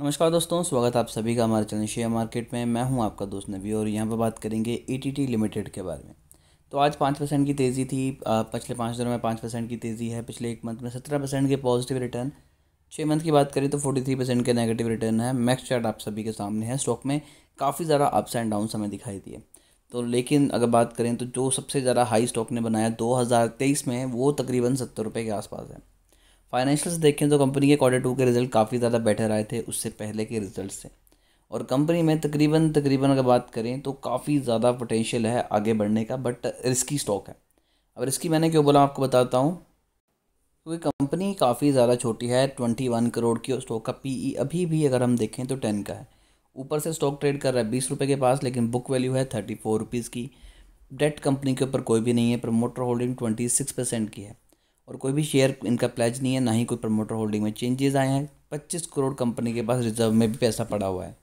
नमस्कार दोस्तों स्वागत आप सभी का हमारे चैनल शेयर मार्केट में मैं हूं आपका दोस्त नबी और यहां पर बात करेंगे ईटीटी e लिमिटेड के बारे में तो आज पाँच परसेंट की तेज़ी थी पिछले पाँच दिनों में पाँच परसेंट की तेज़ी है पिछले एक मंथ में सत्रह परसेंट के पॉजिटिव रिटर्न छः मंथ की बात करें तो फोर्टी थ्री परसेंट के नेगेटिव रिटर्न है मैक्स चार्ट आप सभी के सामने है स्टॉक में काफ़ी ज़्यादा अप्स एंड डाउन हमें दिखाई दिए तो लेकिन अगर बात करें तो जो सबसे ज़्यादा हाई स्टॉक ने बनाया दो में वो तकरीबन सत्तर रुपये के आसपास है फाइनेंशियल्स देखें तो कंपनी के क्वार्टर टू के रिजल्ट काफ़ी ज़्यादा बेटर आए थे उससे पहले के रिजल्ट से और कंपनी में तकरीबन तकरीबन अगर बात करें तो काफ़ी ज़्यादा पोटेंशियल है आगे बढ़ने का बट रिस्की स्टॉक है अब रिस्की मैंने क्यों बोला आपको बताता हूँ क्योंकि कंपनी काफ़ी ज़्यादा छोटी है ट्वेंटी वन करोड़ की और स्टॉक का ई e अभी भी अगर हम देखें तो टेन का है ऊपर से स्टॉक ट्रेड कर रहा है बीस रुपये के पास लेकिन बुक वैल्यू है थर्टी फोर रुपीज़ की डेट कंपनी के ऊपर कोई भी नहीं है promoter holding twenty six percent की है और कोई भी शेयर इनका प्लेज नहीं है ना ही कोई प्रमोटर होल्डिंग में चेंजेस आए हैं पच्चीस करोड़ कंपनी के पास रिजर्व में भी पैसा पड़ा हुआ है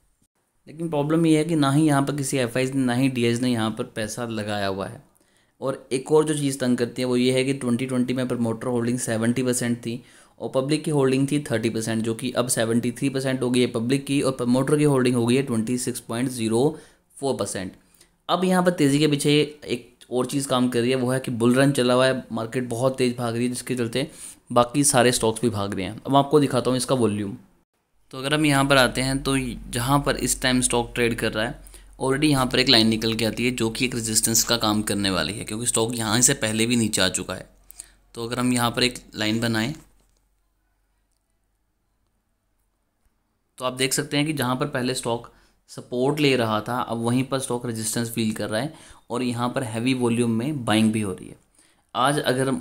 लेकिन प्रॉब्लम ये है कि ना ही यहाँ पर किसी एफ ने ना ही डी ने यहाँ पर पैसा लगाया हुआ है और एक और जो चीज़ तंग करती है वो ये है कि 2020 में प्रमोटर होल्डिंग 70 परसेंट थी और पब्लिक की होल्डिंग थी 30 परसेंट जो कि अब 73 परसेंट हो गई है पब्लिक की और प्रमोटर की होल्डिंग हो गई है 26.04 परसेंट अब यहाँ पर तेज़ी के पीछे एक और चीज़ काम कर रही है वो है कि बुल रन चला हुआ है मार्केट बहुत तेज़ भाग रही है जिसके चलते बाकी सारे स्टॉक्स भी भाग रहे हैं अब आपको दिखाता हूँ इसका वॉल्यूम तो अगर हम यहाँ पर आते हैं तो जहाँ पर इस टाइम स्टॉक ट्रेड कर रहा है ऑलरेडी यहाँ पर एक लाइन निकल के आती है जो कि एक रेजिस्टेंस का काम करने वाली है क्योंकि स्टॉक यहाँ से पहले भी नीचे आ चुका है तो अगर हम यहाँ पर एक लाइन बनाएं तो आप देख सकते हैं कि जहाँ पर पहले स्टॉक सपोर्ट ले रहा था अब वहीं पर स्टॉक रेजिस्टेंस फील कर रहा है और यहाँ पर हैवी वॉल्यूम में बाइंग भी हो रही है आज अगर आ,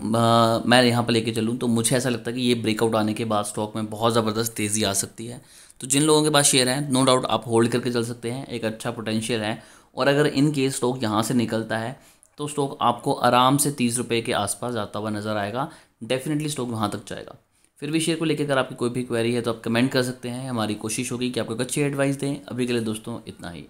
मैं यहाँ पर लेके चलूँ तो मुझे ऐसा लगता है कि ये ब्रेकआउट आने के बाद स्टॉक में बहुत ज़बरदस्त तेज़ी आ सकती है तो जिन लोगों के पास शेयर हैं नो डाउट आप होल्ड करके चल सकते हैं एक अच्छा पोटेंशियल है और अगर इन केस स्टॉक यहाँ से निकलता है तो स्टॉक आपको आराम से तीस रुपये के आसपास जाता हुआ नज़र आएगा डेफिनेटली स्टॉक वहाँ तक जाएगा फिर भी शेयर को लेकर अगर आपकी कोई भी क्वेरी है तो आप कमेंट कर सकते हैं हमारी कोशिश होगी कि आपको एक अच्छी एडवाइस दें अभी के लिए दोस्तों इतना ही